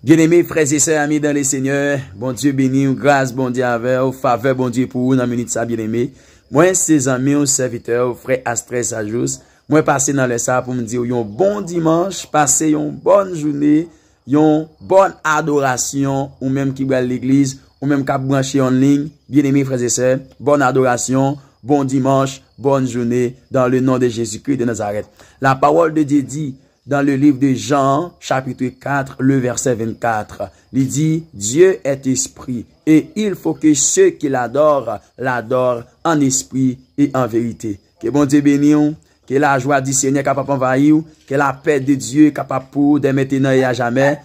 Gen eme freze se ame dan le seigneur, bon dieu beni ou graz bon dieu ave ou fave bon dieu pou ou nan meni di sa gen eme. Mwen se zanme ou serviteur ou fre astre sa jous, mwen pase nan le sa pou mwen di ou yon bon dimanche, pase yon bon jounen, yon bon adorasyon ou menm ki wèl l'eglise ou menm kap branchi yon ling. Gen eme freze se, bon adorasyon, bon dimanche, bon jounen, dan le nan de Jezikri de Nazaret. La parol de di di. dans le livre de Jean, chapitre 4, le verset 24. Il dit, Dieu est esprit et il faut que ceux qui l'adorent, l'adorent en esprit et en vérité. Que bon Dieu bénisse, que la joie du Seigneur capable envahir, que la paix de Dieu capable pour dès maintenant et à jamais.